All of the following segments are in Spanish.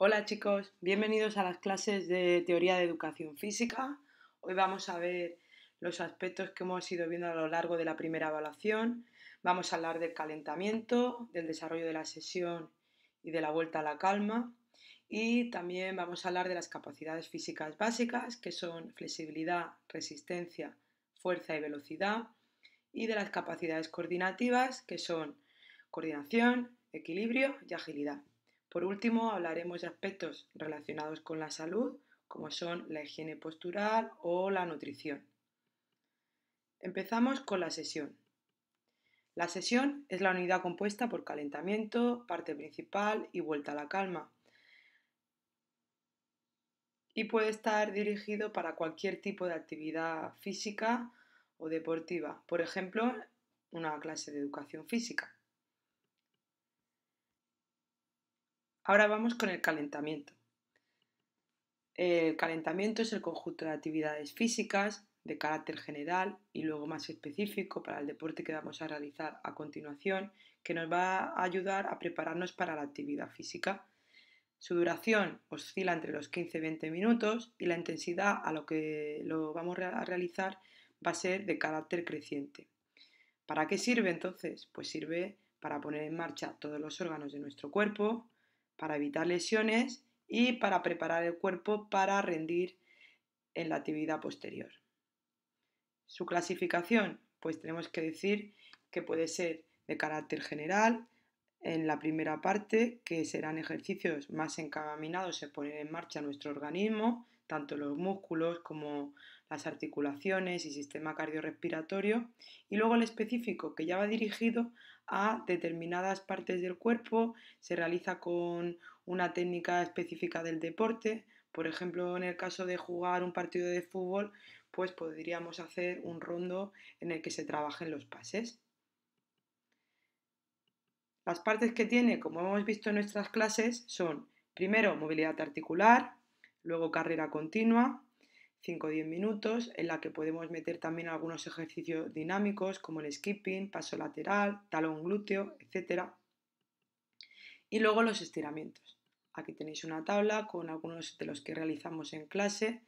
Hola chicos, bienvenidos a las clases de teoría de educación física. Hoy vamos a ver los aspectos que hemos ido viendo a lo largo de la primera evaluación. Vamos a hablar del calentamiento, del desarrollo de la sesión y de la vuelta a la calma. Y también vamos a hablar de las capacidades físicas básicas, que son flexibilidad, resistencia, fuerza y velocidad. Y de las capacidades coordinativas, que son coordinación, equilibrio y agilidad. Por último, hablaremos de aspectos relacionados con la salud, como son la higiene postural o la nutrición. Empezamos con la sesión. La sesión es la unidad compuesta por calentamiento, parte principal y vuelta a la calma. Y puede estar dirigido para cualquier tipo de actividad física o deportiva, por ejemplo, una clase de educación física. Ahora vamos con el calentamiento. El calentamiento es el conjunto de actividades físicas de carácter general y luego más específico para el deporte que vamos a realizar a continuación, que nos va a ayudar a prepararnos para la actividad física. Su duración oscila entre los 15 y 20 minutos y la intensidad a lo que lo vamos a realizar va a ser de carácter creciente. ¿Para qué sirve entonces? Pues sirve para poner en marcha todos los órganos de nuestro cuerpo, para evitar lesiones y para preparar el cuerpo para rendir en la actividad posterior. Su clasificación, pues tenemos que decir que puede ser de carácter general, en la primera parte, que serán ejercicios más encaminados a poner en marcha nuestro organismo, tanto los músculos como las articulaciones y sistema cardiorrespiratorio, y luego el específico, que ya va dirigido a determinadas partes del cuerpo, se realiza con una técnica específica del deporte. Por ejemplo, en el caso de jugar un partido de fútbol, pues podríamos hacer un rondo en el que se trabajen los pases. Las partes que tiene, como hemos visto en nuestras clases, son primero movilidad articular, luego carrera continua, 5 o 10 minutos, en la que podemos meter también algunos ejercicios dinámicos como el skipping, paso lateral, talón glúteo, etc. Y luego los estiramientos. Aquí tenéis una tabla con algunos de los que realizamos en clase.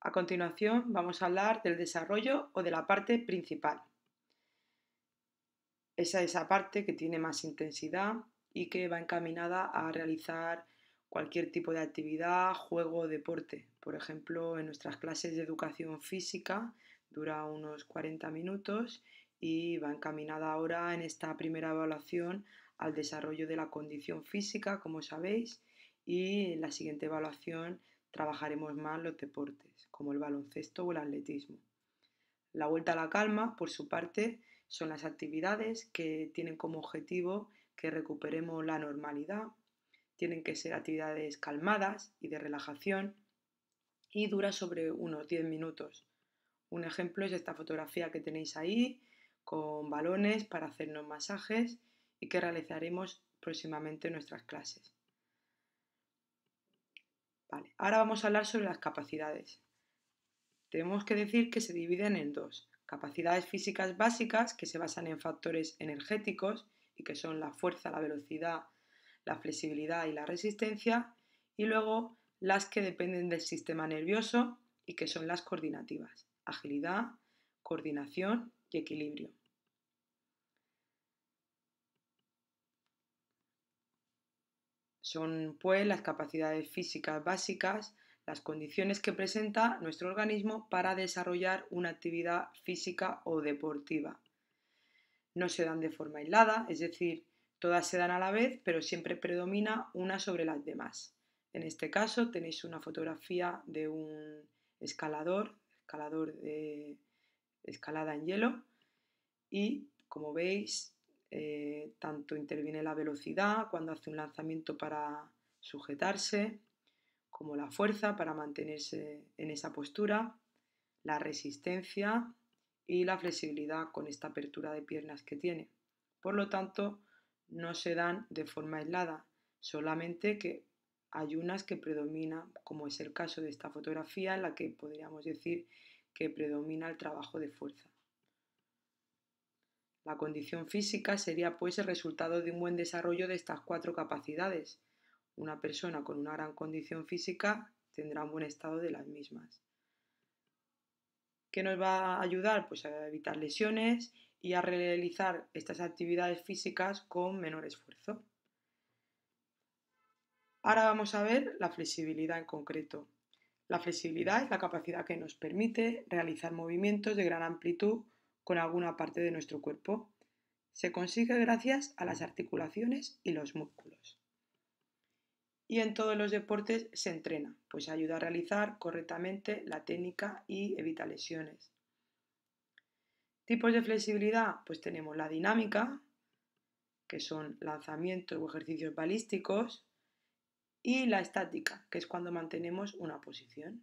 A continuación vamos a hablar del desarrollo o de la parte principal. Esa es la parte que tiene más intensidad, y que va encaminada a realizar cualquier tipo de actividad, juego o deporte. Por ejemplo, en nuestras clases de educación física dura unos 40 minutos y va encaminada ahora en esta primera evaluación al desarrollo de la condición física, como sabéis, y en la siguiente evaluación trabajaremos más los deportes, como el baloncesto o el atletismo. La vuelta a la calma, por su parte, son las actividades que tienen como objetivo que recuperemos la normalidad, tienen que ser actividades calmadas y de relajación y dura sobre unos 10 minutos. Un ejemplo es esta fotografía que tenéis ahí con balones para hacernos masajes y que realizaremos próximamente en nuestras clases. ahora vamos a hablar sobre las capacidades. Tenemos que decir que se dividen en dos, capacidades físicas básicas que se basan en factores energéticos y que son la fuerza, la velocidad, la flexibilidad y la resistencia, y luego las que dependen del sistema nervioso y que son las coordinativas, agilidad, coordinación y equilibrio. Son pues las capacidades físicas básicas, las condiciones que presenta nuestro organismo para desarrollar una actividad física o deportiva no se dan de forma aislada, es decir, todas se dan a la vez, pero siempre predomina una sobre las demás. En este caso tenéis una fotografía de un escalador, escalador de escalada en hielo, y como veis, eh, tanto interviene la velocidad cuando hace un lanzamiento para sujetarse, como la fuerza para mantenerse en esa postura, la resistencia y la flexibilidad con esta apertura de piernas que tiene. Por lo tanto, no se dan de forma aislada, solamente que hay unas que predominan, como es el caso de esta fotografía, en la que podríamos decir que predomina el trabajo de fuerza. La condición física sería pues el resultado de un buen desarrollo de estas cuatro capacidades. Una persona con una gran condición física tendrá un buen estado de las mismas que nos va a ayudar pues, a evitar lesiones y a realizar estas actividades físicas con menor esfuerzo. Ahora vamos a ver la flexibilidad en concreto. La flexibilidad es la capacidad que nos permite realizar movimientos de gran amplitud con alguna parte de nuestro cuerpo. Se consigue gracias a las articulaciones y los músculos y en todos los deportes se entrena, pues ayuda a realizar correctamente la técnica y evita lesiones. Tipos de flexibilidad, pues tenemos la dinámica, que son lanzamientos o ejercicios balísticos, y la estática, que es cuando mantenemos una posición.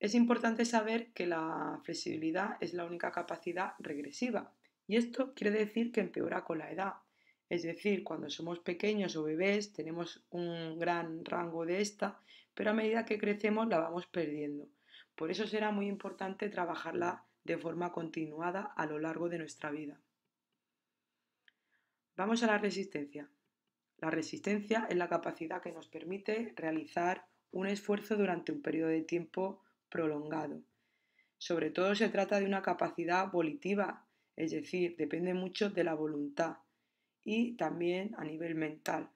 Es importante saber que la flexibilidad es la única capacidad regresiva, y esto quiere decir que empeora con la edad, es decir, cuando somos pequeños o bebés tenemos un gran rango de esta, pero a medida que crecemos la vamos perdiendo. Por eso será muy importante trabajarla de forma continuada a lo largo de nuestra vida. Vamos a la resistencia. La resistencia es la capacidad que nos permite realizar un esfuerzo durante un periodo de tiempo prolongado. Sobre todo se trata de una capacidad volitiva, es decir, depende mucho de la voluntad, y también a nivel mental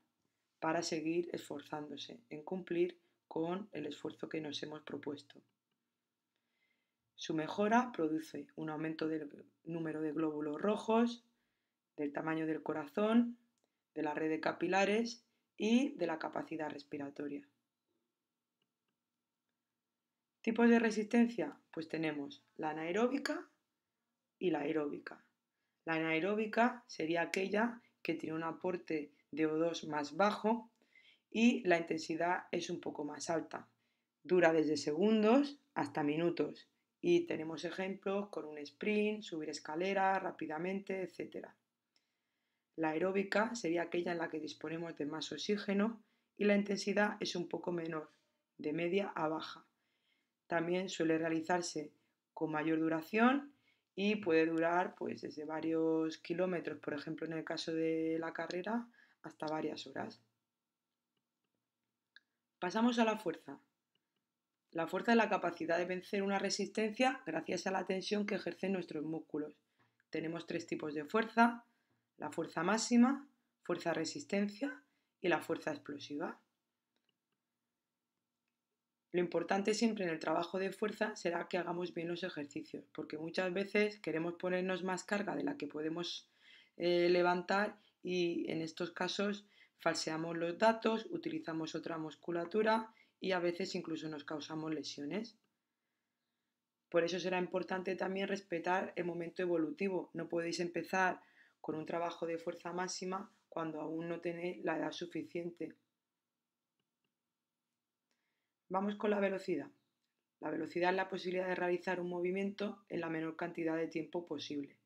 para seguir esforzándose en cumplir con el esfuerzo que nos hemos propuesto. Su mejora produce un aumento del número de glóbulos rojos, del tamaño del corazón, de la red de capilares y de la capacidad respiratoria. ¿Tipos de resistencia? Pues tenemos la anaeróbica y la aeróbica. La anaeróbica sería aquella que tiene un aporte de O2 más bajo y la intensidad es un poco más alta. Dura desde segundos hasta minutos y tenemos ejemplos con un sprint, subir escalera rápidamente, etc. La aeróbica sería aquella en la que disponemos de más oxígeno y la intensidad es un poco menor, de media a baja. También suele realizarse con mayor duración y puede durar pues desde varios kilómetros, por ejemplo en el caso de la carrera, hasta varias horas. Pasamos a la fuerza. La fuerza es la capacidad de vencer una resistencia gracias a la tensión que ejercen nuestros músculos. Tenemos tres tipos de fuerza, la fuerza máxima, fuerza resistencia y la fuerza explosiva. Lo importante siempre en el trabajo de fuerza será que hagamos bien los ejercicios, porque muchas veces queremos ponernos más carga de la que podemos eh, levantar y en estos casos falseamos los datos, utilizamos otra musculatura y a veces incluso nos causamos lesiones. Por eso será importante también respetar el momento evolutivo. No podéis empezar con un trabajo de fuerza máxima cuando aún no tenéis la edad suficiente Vamos con la velocidad. La velocidad es la posibilidad de realizar un movimiento en la menor cantidad de tiempo posible.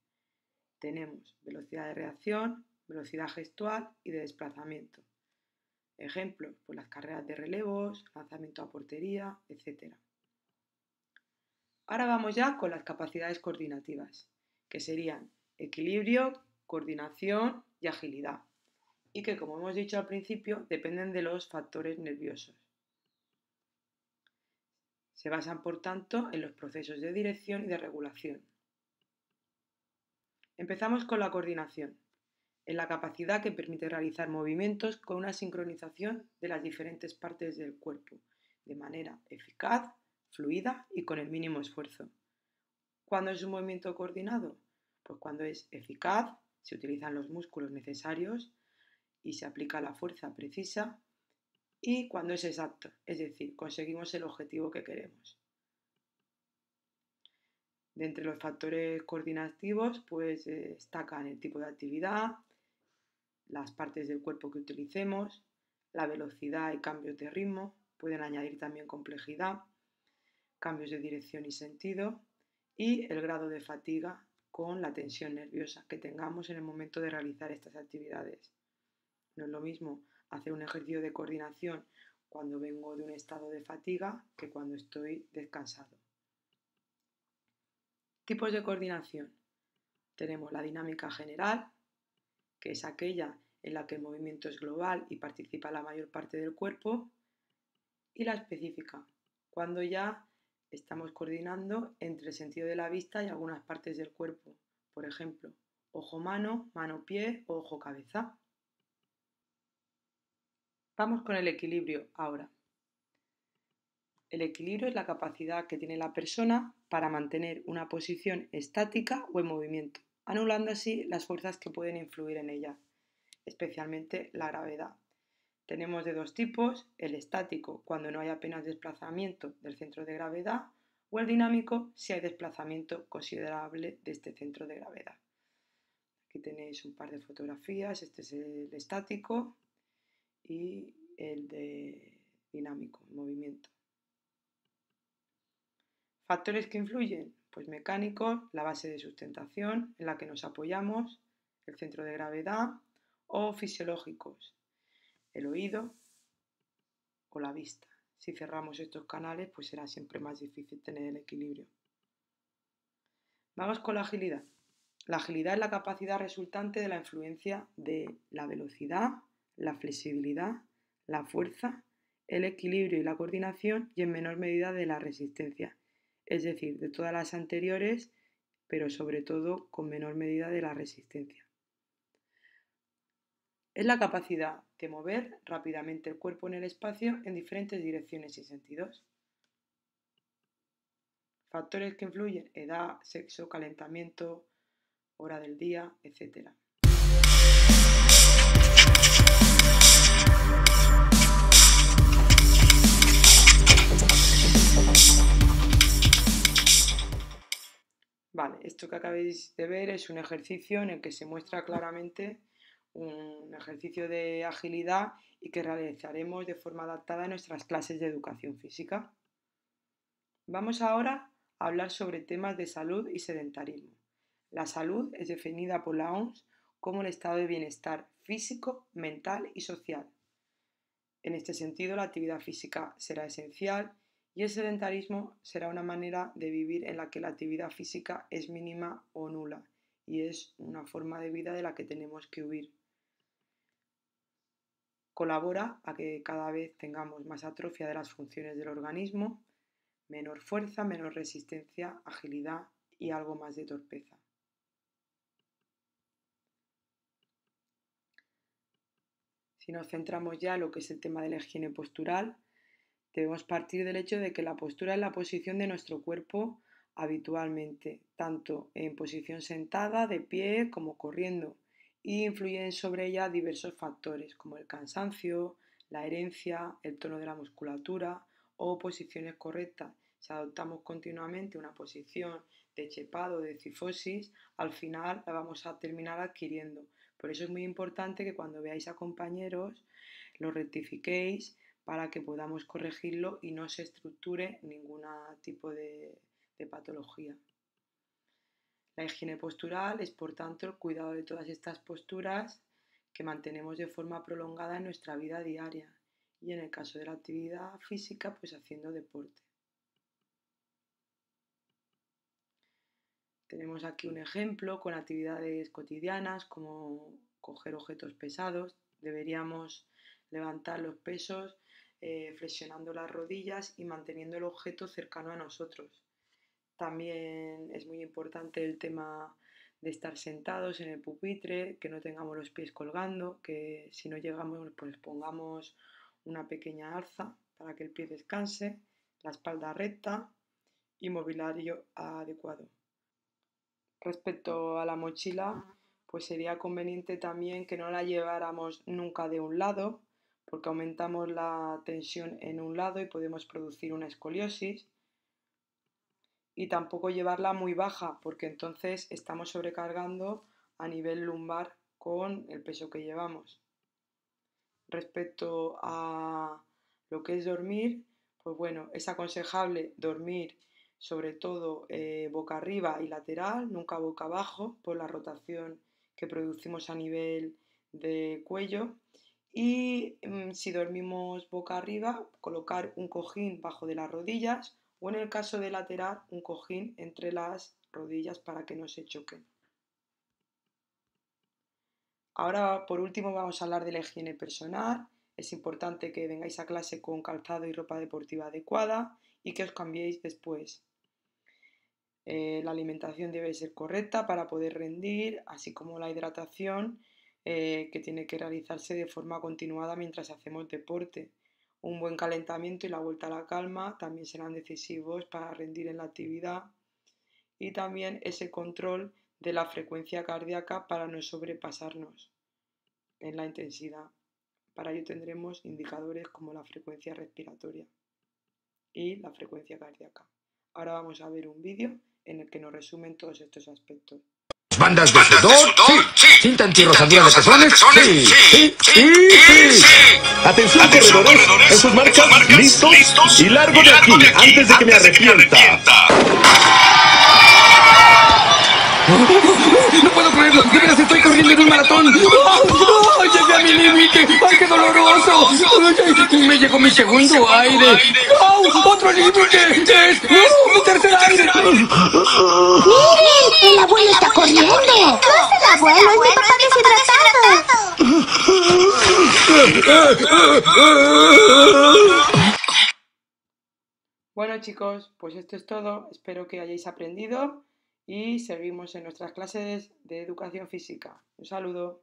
Tenemos velocidad de reacción, velocidad gestual y de desplazamiento. Ejemplos, pues las carreras de relevos, lanzamiento a portería, etc. Ahora vamos ya con las capacidades coordinativas, que serían equilibrio, coordinación y agilidad, y que como hemos dicho al principio dependen de los factores nerviosos. Se basan, por tanto, en los procesos de dirección y de regulación. Empezamos con la coordinación, en la capacidad que permite realizar movimientos con una sincronización de las diferentes partes del cuerpo, de manera eficaz, fluida y con el mínimo esfuerzo. ¿Cuándo es un movimiento coordinado? Pues cuando es eficaz, se utilizan los músculos necesarios y se aplica la fuerza precisa y cuando es exacto, es decir, conseguimos el objetivo que queremos. De entre los factores coordinativos, pues eh, destacan el tipo de actividad, las partes del cuerpo que utilicemos, la velocidad y cambios de ritmo, pueden añadir también complejidad, cambios de dirección y sentido, y el grado de fatiga con la tensión nerviosa que tengamos en el momento de realizar estas actividades. No es lo mismo hacer un ejercicio de coordinación cuando vengo de un estado de fatiga que cuando estoy descansado. Tipos de coordinación. Tenemos la dinámica general, que es aquella en la que el movimiento es global y participa la mayor parte del cuerpo, y la específica, cuando ya estamos coordinando entre el sentido de la vista y algunas partes del cuerpo, por ejemplo, ojo-mano, mano-pie, ojo-cabeza. Vamos con el equilibrio ahora. El equilibrio es la capacidad que tiene la persona para mantener una posición estática o en movimiento, anulando así las fuerzas que pueden influir en ella, especialmente la gravedad. Tenemos de dos tipos, el estático, cuando no hay apenas desplazamiento del centro de gravedad, o el dinámico, si hay desplazamiento considerable de este centro de gravedad. Aquí tenéis un par de fotografías, este es el estático y el de dinámico, el movimiento. Factores que influyen, pues mecánicos, la base de sustentación en la que nos apoyamos, el centro de gravedad o fisiológicos, el oído o la vista. Si cerramos estos canales, pues será siempre más difícil tener el equilibrio. Vamos con la agilidad. La agilidad es la capacidad resultante de la influencia de la velocidad, la flexibilidad, la fuerza, el equilibrio y la coordinación y en menor medida de la resistencia, es decir, de todas las anteriores, pero sobre todo con menor medida de la resistencia. Es la capacidad de mover rápidamente el cuerpo en el espacio en diferentes direcciones y sentidos. Factores que influyen edad, sexo, calentamiento, hora del día, etc. Vale, esto que acabéis de ver es un ejercicio en el que se muestra claramente un ejercicio de agilidad y que realizaremos de forma adaptada en nuestras clases de educación física. Vamos ahora a hablar sobre temas de salud y sedentarismo. La salud es definida por la OMS como el estado de bienestar físico, mental y social. En este sentido, la actividad física será esencial y el sedentarismo será una manera de vivir en la que la actividad física es mínima o nula y es una forma de vida de la que tenemos que huir. Colabora a que cada vez tengamos más atrofia de las funciones del organismo, menor fuerza, menor resistencia, agilidad y algo más de torpeza. Si nos centramos ya en lo que es el tema de la higiene postural, debemos partir del hecho de que la postura es la posición de nuestro cuerpo habitualmente, tanto en posición sentada, de pie como corriendo, y influyen sobre ella diversos factores como el cansancio, la herencia, el tono de la musculatura o posiciones correctas. Si adoptamos continuamente una posición de chepado, de cifosis, al final la vamos a terminar adquiriendo. Por eso es muy importante que cuando veáis a compañeros lo rectifiquéis para que podamos corregirlo y no se estructure ningún tipo de, de patología. La higiene postural es, por tanto, el cuidado de todas estas posturas que mantenemos de forma prolongada en nuestra vida diaria y en el caso de la actividad física, pues haciendo deporte. Tenemos aquí un ejemplo con actividades cotidianas como coger objetos pesados. Deberíamos levantar los pesos eh, flexionando las rodillas y manteniendo el objeto cercano a nosotros. También es muy importante el tema de estar sentados en el pupitre, que no tengamos los pies colgando, que si no llegamos pues pongamos una pequeña alza para que el pie descanse, la espalda recta y mobiliario adecuado. Respecto a la mochila, pues sería conveniente también que no la lleváramos nunca de un lado, porque aumentamos la tensión en un lado y podemos producir una escoliosis. Y tampoco llevarla muy baja, porque entonces estamos sobrecargando a nivel lumbar con el peso que llevamos. Respecto a lo que es dormir, pues bueno, es aconsejable dormir sobre todo eh, boca arriba y lateral, nunca boca abajo, por la rotación que producimos a nivel de cuello. Y mm, si dormimos boca arriba, colocar un cojín bajo de las rodillas o en el caso de lateral, un cojín entre las rodillas para que no se choquen. Ahora, por último, vamos a hablar de la higiene personal. Es importante que vengáis a clase con calzado y ropa deportiva adecuada y que os cambiéis después. Eh, la alimentación debe ser correcta para poder rendir, así como la hidratación eh, que tiene que realizarse de forma continuada mientras hacemos deporte. Un buen calentamiento y la vuelta a la calma también serán decisivos para rendir en la actividad y también ese control de la frecuencia cardíaca para no sobrepasarnos en la intensidad. Para ello tendremos indicadores como la frecuencia respiratoria y la frecuencia cardíaca. Ahora vamos a ver un vídeo en el que nos resumen todos estos aspectos. Bandas de sudor, sí. Cinta antirrosadura de pezones, sí. Sí, sí, Atención, corredores, en sus marcas, listos, y largo de aquí, antes de que me arrepienta. ¡No puedo creerlo! ¡De veras estoy corriendo en un maratón! llegué a mi límite. ¡Ay, qué doloroso! Me llegó mi segundo aire. ¡Oh, otro límite! ¡Es, mi tercer aire! ¡Miren! ¡El abuelo está corriendo! ¡No es el abuelo, es mi papá deshidratado! Bueno chicos, pues esto es todo. Espero que hayáis aprendido y seguimos en nuestras clases de educación física. Un saludo.